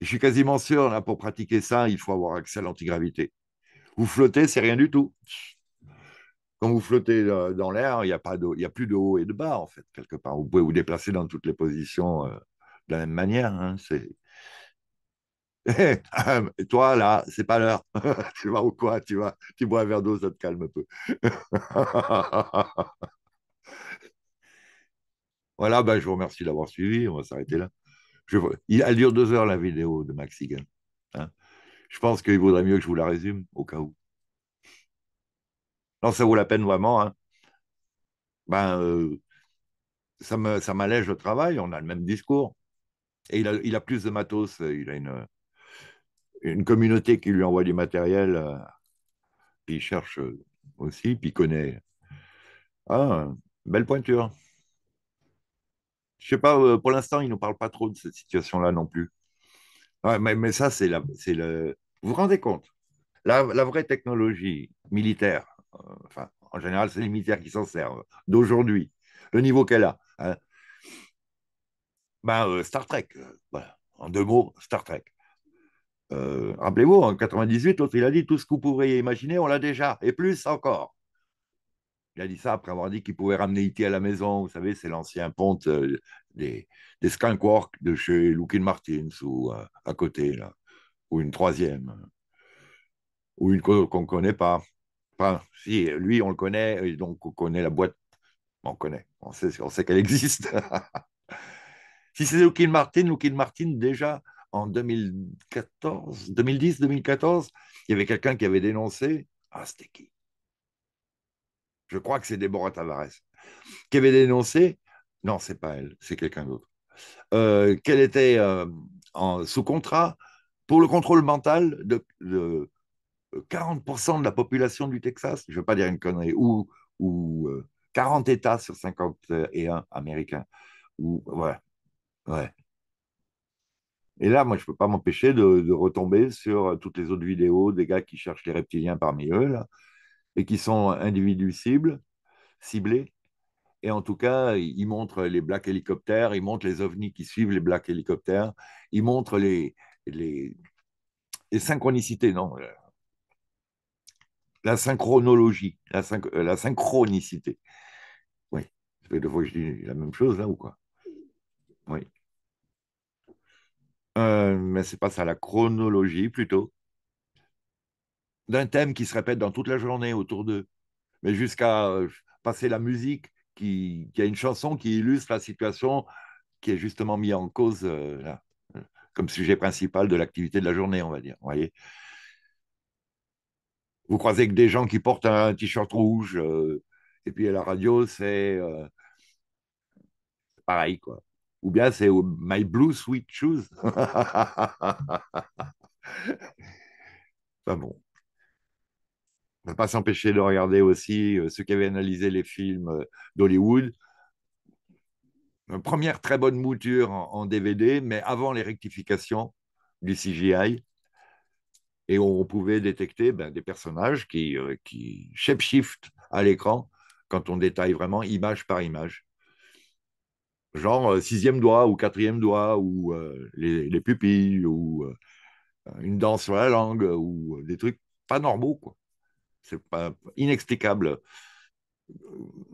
Je suis quasiment sûr, là, pour pratiquer ça, il faut avoir accès à l'antigravité. Vous flottez, c'est rien du tout. Quand vous flottez euh, dans l'air, il n'y a, pas il a plus de haut et de bas, en fait, quelque part. Vous pouvez vous déplacer dans toutes les positions euh, de la même manière. Hein, ah, toi, là, c'est pas l'heure. tu vas ou quoi Tu vas, tu bois un verre d'eau, ça te calme un peu. voilà, ben, je vous remercie d'avoir suivi. On va s'arrêter là il, elle dure deux heures, la vidéo de Max hein. Je pense qu'il vaudrait mieux que je vous la résume, au cas où. Non, ça vaut la peine vraiment. Hein. Ben, euh, ça m'allège le travail, on a le même discours. Et il a, plus de matos, il a une, une communauté qui lui envoie du matériel, euh, il cherche aussi, puis il connaît. Ah, belle pointure je sais pas, euh, pour l'instant, ils ne nous parlent pas trop de cette situation-là non plus. mais, ça, c'est le. Vous vous rendez compte la, vraie technologie militaire, euh, enfin, en général, c'est les militaires qui s'en servent, d'aujourd'hui, le niveau qu'elle a. Hein. Ben, euh, Star Trek, voilà. En deux mots, Star Trek. Rappelez-vous, en 1998, l'autre, il a dit tout ce que vous pourriez imaginer, on l'a déjà, et plus encore. Il a dit ça après avoir dit qu'il pouvait ramener Iti e à la maison. Vous savez, c'est l'ancien ponte euh, des, des Works de chez Lukin Martins ou euh, à côté, là, ou une troisième, ou une qu'on ne connaît pas. Enfin, si, lui, on le connaît, donc on connaît la boîte. On connaît, on sait, on sait qu'elle existe. si c'est Lukin Martin, Lukin Martin, déjà en 2014, 2010, 2014, il y avait quelqu'un qui avait dénoncé. Ah, c'était qui je crois que c'est Déborah Tavares, qui avait dénoncé, non, c'est pas elle, c'est quelqu'un d'autre, euh, qu'elle était euh, sous contrat pour le contrôle mental de, 40% de la population du Texas, je ne veux pas dire une connerie, ou, 40 euh, États sur 51 américains. Ou, ouais, ouais. Et là, moi, je ne peux pas m'empêcher de, de, retomber sur toutes les autres vidéos des gars qui cherchent les reptiliens parmi eux. Là et qui sont individus cibles, ciblés. Et en tout cas, ils montrent les Black Hélicoptères, ils montrent les ovnis qui suivent les Black Hélicoptères, ils montrent les, les, synchronicités, non euh, La synchronologie, la, euh, la synchronicité. Oui, ça fait deux fois que je dis la même chose là ou quoi Oui. Euh, mais c'est pas ça, la chronologie plutôt d'un thème qui se répète dans toute la journée autour d'eux, mais jusqu'à euh, passer la musique, qui, a une chanson qui illustre la situation qui est justement mise en cause euh, euh, comme sujet principal de l'activité de la journée, on va dire. Voyez vous croisez que des gens qui portent un t-shirt rouge, et puis à la radio, c'est pareil, quoi. Ou bien c'est oh, My Blue Sweet Shoes. Pas enfin bon ne pas s'empêcher de regarder aussi euh, ceux qui avaient analysé les films euh, d'Hollywood. Première très bonne mouture en, DVD, mais avant les rectifications du CGI. Et on pouvait détecter ben, des personnages qui, euh, qui shape-shift à l'écran quand on détaille vraiment image par image. Genre sixième doigt ou quatrième doigt ou les, pupilles ou une danse sur la langue ou des trucs pas normaux. Quoi. C'est pas inexplicable.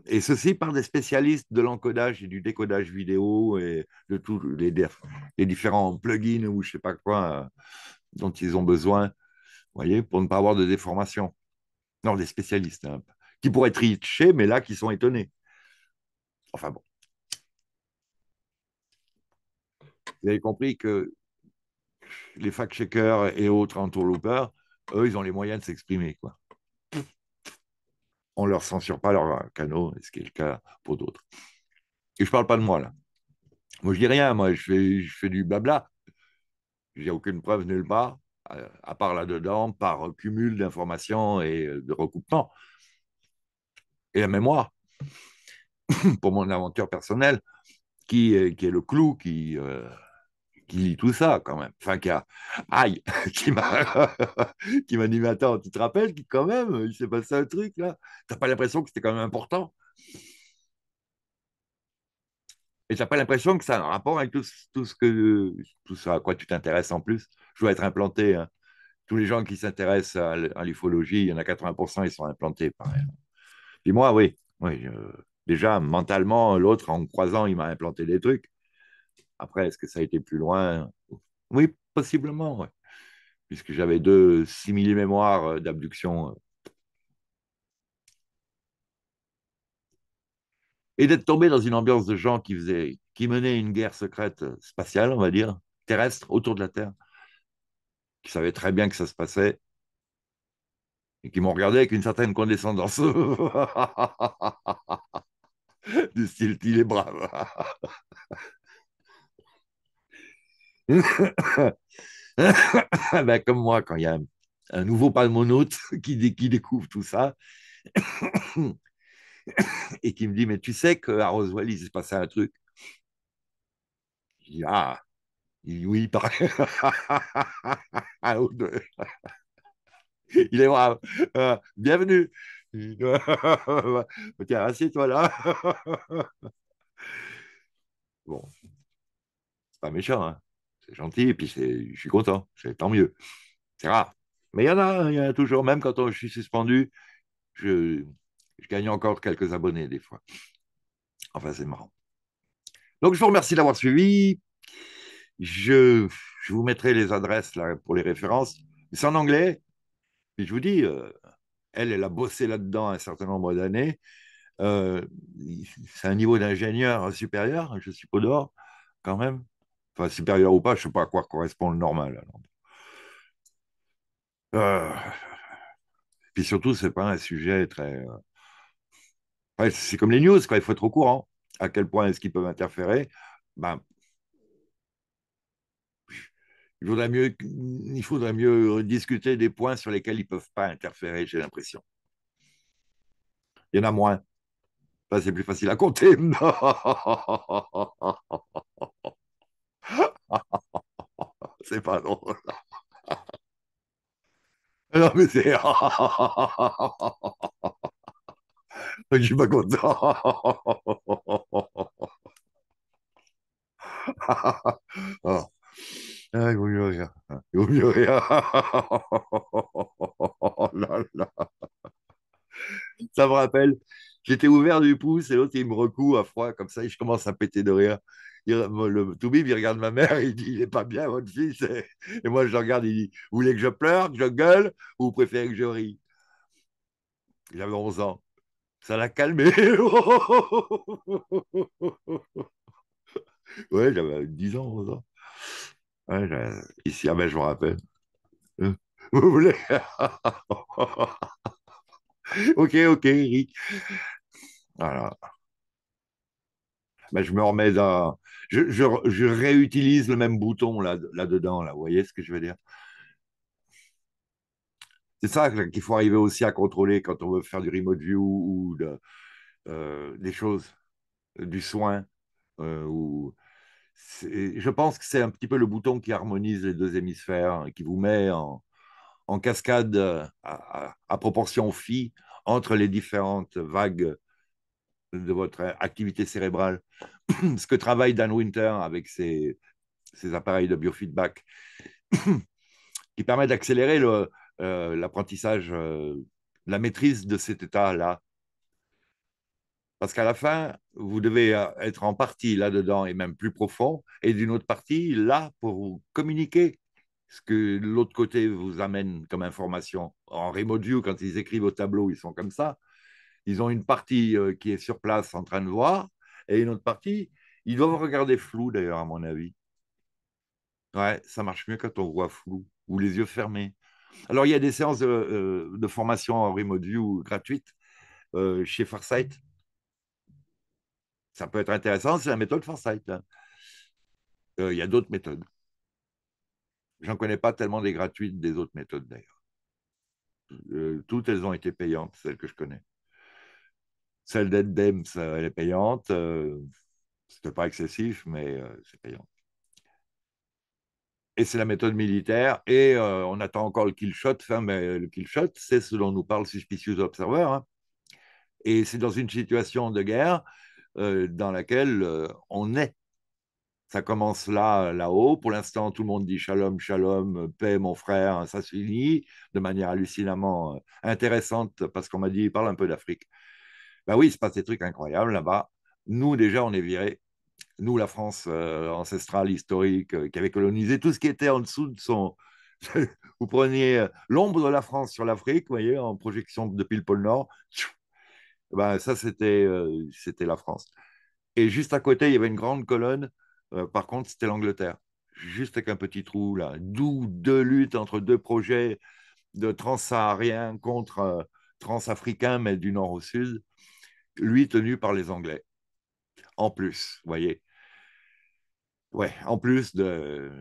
Et ceci par des spécialistes de l'encodage et du décodage vidéo et de tous les, différents plugins ou je sais pas quoi euh, dont ils ont besoin, voyez, pour ne pas avoir de déformation. Non, des spécialistes hein, qui pourraient tricher, mais là qui sont étonnés. Enfin bon. Vous avez compris que les fact-checkers et autres entourloupeurs, eux, ils ont les moyens de s'exprimer, quoi on ne leur censure pas leur canaux, ce qui est le cas pour d'autres. Et je ne parle pas de moi, là. Moi, je dis rien, moi, je fais, je fais du blabla. J'ai aucune preuve nulle part, à part là-dedans, par cumul d'informations et de recoupements. Et la mémoire, pour mon aventure personnelle, qui est, qui est le clou qui, euh, qui lit tout ça quand même, enfin qui a, aïe, qui m'a, dit mais attends, tu te rappelles qui quand même, il s'est passé un truc là, t'as pas l'impression que c'était quand même important et t'as pas l'impression que ça a un rapport avec tout, ce que, tout ça à quoi tu t'intéresses en plus. Je dois être implanté. Hein. Tous les gens qui s'intéressent à, l'ufologie, il y en a 80%, ils sont implantés. Pareil. Puis moi, oui, oui. déjà mentalement, l'autre en croisant, il m'a implanté des trucs. Après, est-ce que ça a été plus loin Oui, possiblement, puisque j'avais deux simili-mémoires euh, d'abduction. Euh. Et d'être tombé dans une ambiance de gens qui, faisaient, qui menaient une guerre secrète euh, spatiale, on va dire, terrestre, autour de la Terre, qui savaient très bien que ça se passait et qui m'ont regardé avec une certaine condescendance. du style, il est brave. Ben, comme moi, quand il y a un nouveau palmonaute qui, qui découvre tout ça et qui me dit Mais tu sais qu'à Roswell, il s'est passé un truc Je dis Ah il parle Oui, il est brave. Euh, bienvenue. Tiens, assieds-toi là. bon, c'est pas méchant, hein c'est gentil, et puis je suis content, c'est tant mieux. C'est rare. Mais il y en a, il y a toujours, même quand je suis suspendu, je, gagne encore quelques abonnés des fois. Enfin, c'est marrant. Donc, je vous remercie d'avoir suivi. Je, vous mettrai les adresses pour les références. C'est en anglais. Puis je vous dis, euh, elle, elle a bossé là-dedans un certain nombre d'années. Euh, c'est un niveau d'ingénieur supérieur, je suis pas dehors, quand même. Enfin, supérieur ou pas, je ne sais pas à quoi correspond le normal. Ah. Et puis surtout, ce n'est pas un sujet très. Euh, c'est comme les news, quoi. il faut être au courant. À quel point est-ce qu'ils peuvent interférer ben, il, faudrait mieux, il faudrait mieux discuter des points sur lesquels ils ne peuvent pas interférer, j'ai l'impression. Il y en a moins. c'est plus facile à compter. c'est pas drôle. non, mais c'est. Je suis pas content. Ah. ah, il vaut mieux rien. Il vaut mieux rien. Ça me rappelle, j'étais ouvert du pouce et l'autre il me recoue à froid comme ça et je commence à péter de rire il, le Toubib, il regarde ma mère, il dit Il est pas bien, votre fils. Et moi, je regarde, il dit Vous voulez que je pleure, que je gueule, ou vous préférez que je rie J'avais 11 ans. Ça l'a calmé. ouais, j'avais 10 ans, 11 ans. ici, ah ben, je me rappelle. Vous voulez Ok, ok, Eric. Voilà. Ben, je me remets dans, je, réutilise le même bouton là-dedans. Là, vous voyez ce que je veux dire C'est ça qu'il faut arriver aussi à contrôler quand on veut faire du remote view ou euh, des choses, euh, du soin. Euh, ou, je pense que c'est un petit peu le bouton qui harmonise les deux hémisphères, qui vous met en, cascade à, à proportion phi entre les différentes vagues de votre activité cérébrale ce que travaille Dan Winter avec ses, appareils de biofeedback, qui permet d'accélérer euh, l'apprentissage, euh, la maîtrise de cet état-là. Parce qu'à la fin, vous devez euh, être en partie là-dedans et même plus profond, et d'une autre partie là pour communiquer ce que l'autre côté vous amène comme information. En remote view, quand ils écrivent au tableau, ils sont comme ça. Ils ont une partie qui est sur place en train de voir, et une autre partie, ils doivent regarder flou d'ailleurs, à mon avis. Ouais, ça marche mieux quand on voit flou ou les yeux fermés. Alors, il y a des séances de, euh, formation en remote view gratuites euh, chez Farsight. Ça peut être intéressant, c'est la méthode Farsight. Hein. Euh, il y a d'autres méthodes. J'en connais pas tellement des gratuites des autres méthodes d'ailleurs. toutes elles ont été payantes, celles que je connais. Celle Dems, elle est payante. Euh, C'était pas excessif, mais euh, c'est payant. Et c'est la méthode militaire. Et euh, on attend encore le kill shot. Enfin, mais le kill shot, c'est ce dont nous parle Suspicious Observer. Hein. Et c'est dans une situation de guerre dans laquelle on est. Ça commence là, là-haut. Pour l'instant, tout le monde dit shalom, shalom, paix, mon frère. Ça se finit. de manière hallucinamment intéressante parce qu'on m'a dit, il parle un peu d'Afrique. Ben oui, il se passe des trucs incroyables là-bas. Nous, déjà, on est virés. Nous, la France euh, ancestrale, historique, euh, qui avait colonisé tout ce qui était en dessous de son. vous preniez euh, l'ombre de la France sur l'Afrique, vous voyez, en projection depuis le pôle Nord. Ben, ça, c'était c'était la France. Et juste à côté, il y avait une grande colonne. par contre, c'était l'Angleterre. Juste avec un petit trou, là. D'où deux luttes entre deux projets de transsahariens contre transafricains, mais du nord au sud lui tenu par les Anglais. En plus, vous voyez. Ouais, en plus de.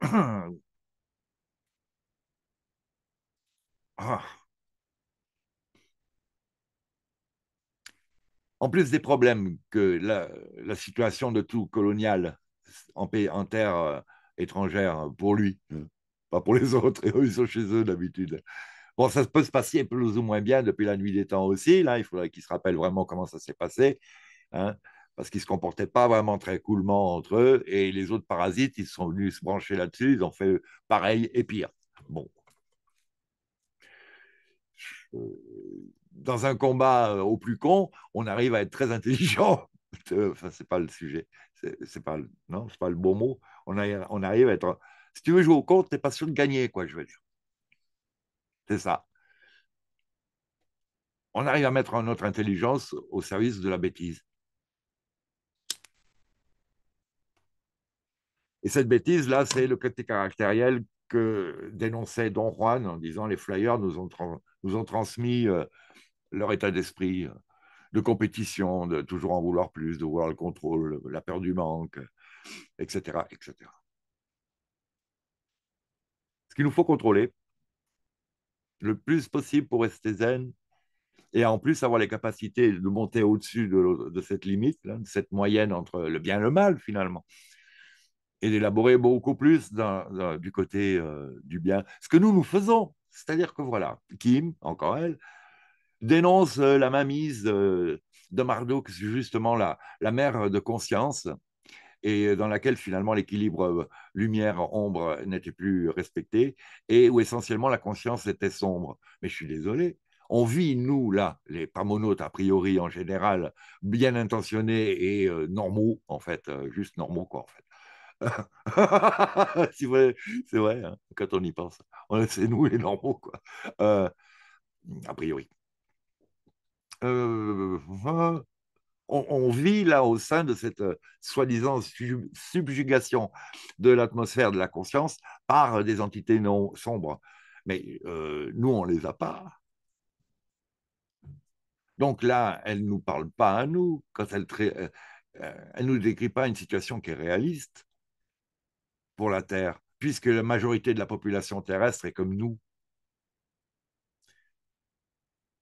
Ah. En plus des problèmes que la, situation de tout colonial en, en terre euh, étrangère pour lui, pas pour les autres, ils sont chez eux d'habitude. Bon, ça peut se passer plus ou moins bien depuis la nuit des temps aussi. Là, il faudrait qu'ils se rappellent vraiment comment ça s'est passé, hein, parce qu'ils ne se comportaient pas vraiment très coolement entre eux. Et les autres parasites, ils sont venus se brancher là-dessus, ils ont fait pareil et pire. Bon. Euh, dans un combat euh, au plus con, on arrive à être très intelligent. Enfin, n'est pas le sujet. C'est pas, non, pas le bon mot. On, arrive à être. Si tu veux jouer au compte, n'es pas sûr de gagner, quoi, je veux dire. C'est ça. On arrive à mettre notre intelligence au service de la bêtise. Et cette bêtise-là, c'est le côté caractériel que dénonçait Don Juan en disant les flyers nous ont, transmis euh, leur état d'esprit euh, de compétition, de toujours en vouloir plus, de vouloir le contrôle, la peur du manque, etc. etc. Ce qu'il nous faut contrôler, le plus possible pour rester zen et en plus avoir les capacités de monter au-dessus de, cette limite, de cette moyenne entre le bien et le mal finalement, et d'élaborer beaucoup plus du côté euh, du bien. Ce que nous, nous faisons, c'est-à-dire que voilà, Kim, encore elle, dénonce euh, la mainmise euh, de est justement la mère de conscience, et dans laquelle finalement l'équilibre euh, lumière-ombre n'était plus respecté et où essentiellement la conscience était sombre. Mais je suis désolé, on vit, nous, là, les pamonautes a priori en général, bien intentionnés et euh, normaux, en fait, euh, juste normaux, quoi, en fait. c'est vrai, hein, quand on y pense. C'est nous les normaux, quoi. a priori. Euh, on, vit là au sein de cette euh, soi-disant subjugation de l'atmosphère de la conscience par des entités non sombres. Mais euh, nous, on ne les a pas. Donc là, elle ne nous parle pas à nous, quand elle ne euh, nous décrit pas une situation qui est réaliste pour la Terre, puisque la majorité de la population terrestre est comme nous.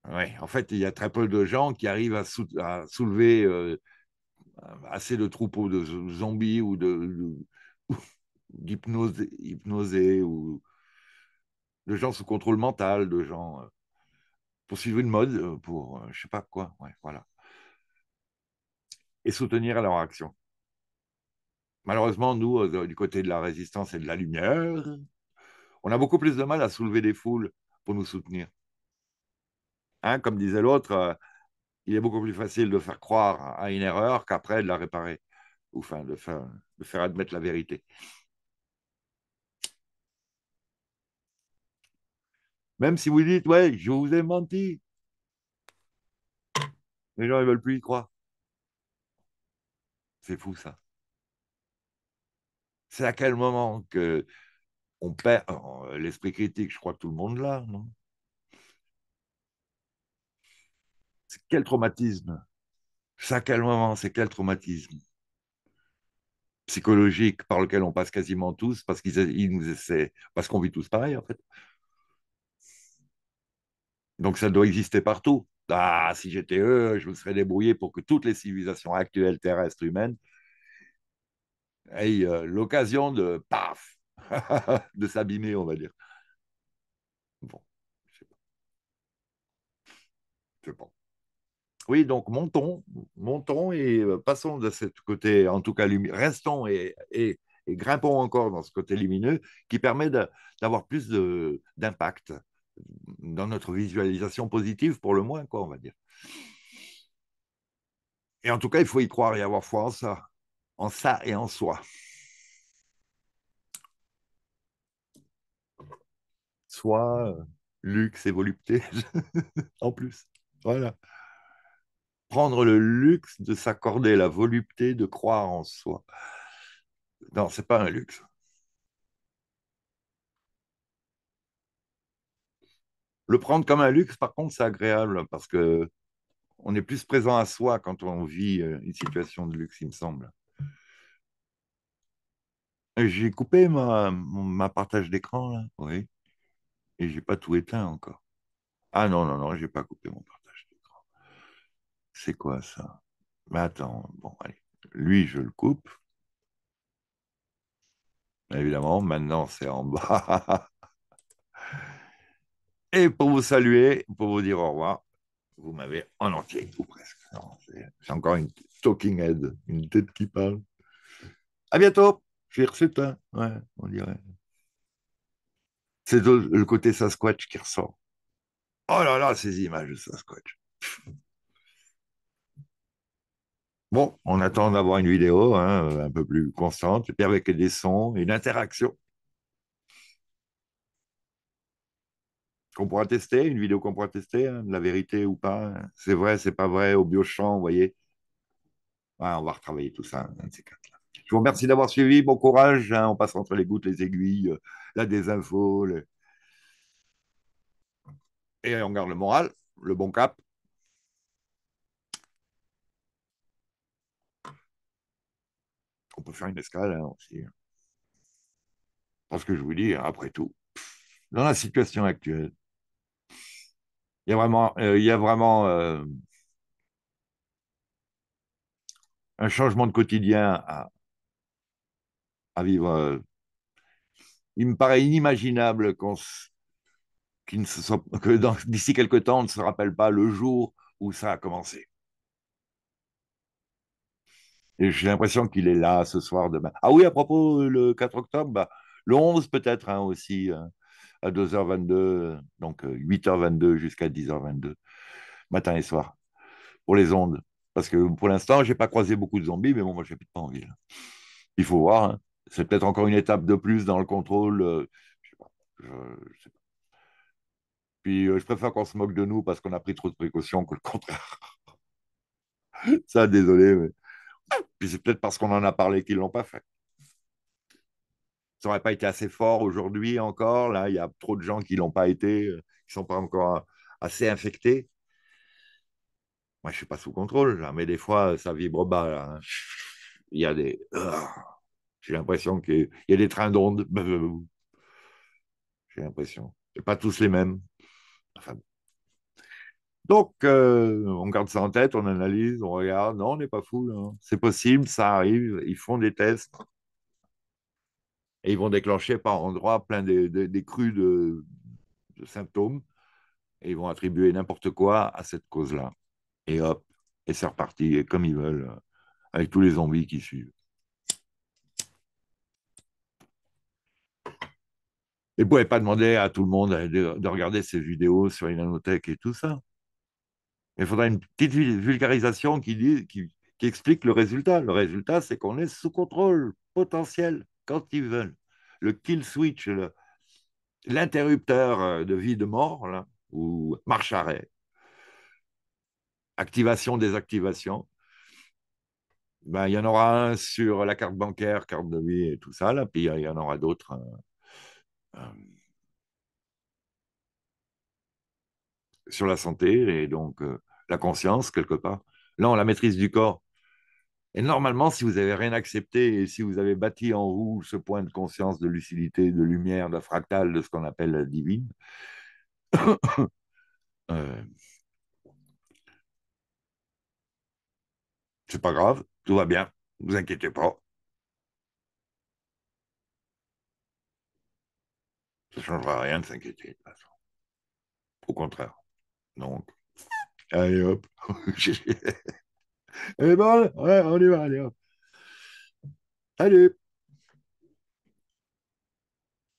Ouais, en fait, il y a très peu de gens qui arrivent à, soulever euh, assez de troupeaux de zombies ou d'hypnosés hypnosés ou de gens sous contrôle mental, de gens euh, pour suivre une mode, euh, pour je sais pas quoi, ouais, voilà, et soutenir leur action. Malheureusement, nous, du côté de la résistance et de la lumière, on a beaucoup plus de mal à soulever des foules pour nous soutenir. Hein, comme disait l'autre, euh, il est beaucoup plus facile de faire croire à une erreur qu'après de la réparer, ou enfin, de, faire, de faire admettre la vérité. Même si vous dites, ouais, je vous ai menti, les gens ne veulent plus y croire. C'est fou ça. C'est à quel moment que on perd euh, l'esprit critique, je crois que tout le monde l'a, non C'est quel traumatisme Ça, quel moment C'est quel traumatisme psychologique par lequel on passe quasiment tous parce qu'ils nous essaient, parce qu'on vit tous pareil en fait. Donc ça doit exister partout. Ah, si j'étais eux, je me serais débrouillé pour que toutes les civilisations actuelles terrestres humaines aient euh, l'occasion de paf, de s'abîmer, on va dire. Bon, je sais pas. Je sais pas. Oui, donc montons, montons et euh, passons de ce côté, en tout cas, restons et, grimpons encore dans ce côté lumineux qui permet d'avoir plus d'impact dans notre visualisation positive, pour le moins, quoi, on va dire. Et en tout cas, il faut y croire et avoir foi en ça, en ça et en soi. Soi, euh, luxe et volupté, en plus. Voilà prendre le luxe de s'accorder la volupté de croire en soi. Non, ce n'est pas un luxe. Le prendre comme un luxe, par contre, c'est agréable parce que on est plus présent à soi quand on vit euh, une situation de luxe, il me semble. J'ai coupé ma, ma partage d'écran, là, oui. Et j'ai pas tout éteint encore. Ah non, non, non, je n'ai pas coupé mon partage. C'est quoi ça Mais attends, bon, allez. Lui, je le coupe. Évidemment, maintenant, c'est en bas. Et pour vous saluer, pour vous dire au revoir, vous m'avez en entier, ou presque. C'est encore une talking head, une tête qui parle. À bientôt. reçu ouais, on dirait. C'est le côté Sasquatch qui ressort. Oh là là, ces images de Sasquatch. Bon, on attend d'avoir une vidéo hein, euh, un peu plus constante, et puis avec des sons, une interaction. Qu'on pourra tester, une vidéo qu'on pourra tester, hein, de la vérité ou pas. C'est vrai, c'est pas vrai, au biochamp, vous voyez. on va retravailler tout ça, là Je vous remercie d'avoir suivi, bon courage, hein, on passe entre les gouttes, les aiguilles, euh, la désinfo, et on garde le moral, le bon cap. On peut faire une escale hein, aussi. Parce que je vous dis, après tout, dans la situation actuelle, il y a vraiment, euh, y a vraiment euh, un changement de quotidien à, vivre. Euh, il me paraît inimaginable qu'on que d'ici quelques temps, on ne se rappelle pas le jour où ça a commencé j'ai l'impression qu'il est là ce soir, demain. Ah oui, à propos, le 4 octobre, bah, le 11 peut-être hein, aussi, euh, à 2h22, donc 8h22 euh, jusqu'à 10h22, matin et soir, pour les ondes. Parce que pour l'instant, je n'ai pas croisé beaucoup de zombies, mais bon, moi, je n'habite pas en ville. Il faut voir. Hein. C'est peut-être encore une étape de plus dans le contrôle. Euh, je sais sais pas. Puis je préfère qu'on se moque de nous parce qu'on a pris trop de précautions que le contraire. Ça, désolé, mais. Puis c'est peut-être parce qu'on en a parlé qu'ils ne l'ont pas fait. Ça n'aurait pas été assez fort aujourd'hui encore. Là, il y a trop de gens qui ne l'ont pas été, euh, qui ne sont pas encore euh, assez infectés. Moi, je ne suis pas sous contrôle, mais des fois, ça vibre bas. Hein. Il y a des. Ah, j'ai l'impression qu'il y a des trains d'ondes. J'ai l'impression. Et pas tous les mêmes. Enfin, donc, euh, on garde ça en tête, on analyse, on regarde. Non, on n'est pas fou. Hein. C'est possible, ça arrive. Ils font des tests. Et ils vont déclencher par endroits plein des, crues de, symptômes. Et ils vont attribuer n'importe quoi à cette cause-là. Et hop, et c'est reparti, comme ils veulent, avec tous les zombies qui suivent. Et vous ne pouvez pas demander à tout le monde de, regarder ces vidéos sur les nanotech et tout ça il faudra une petite vulgarisation qui, explique le résultat. Le résultat, c'est qu'on est sous contrôle potentiel quand ils veulent. Le kill switch, l'interrupteur euh, de vie de mort, ou marche arrêt, activation, désactivation. Ben, il y en aura un sur la carte bancaire, carte de vie et tout ça, là, puis il y en aura d'autres. Euh, euh, sur la santé, et donc la conscience quelque part. Là, on la maîtrise du corps. Et normalement, si vous n'avez rien accepté et si vous avez bâti en vous ce point de conscience, de lucidité, de lumière, de fractal, de ce qu'on appelle la divine, euh, c'est pas grave, tout va bien, vous inquiétez pas. Ça ne changera rien de s'inquiéter de façon. Au contraire. Donc, Allez hop. est bon, ouais, on y va, allez hop. Allez.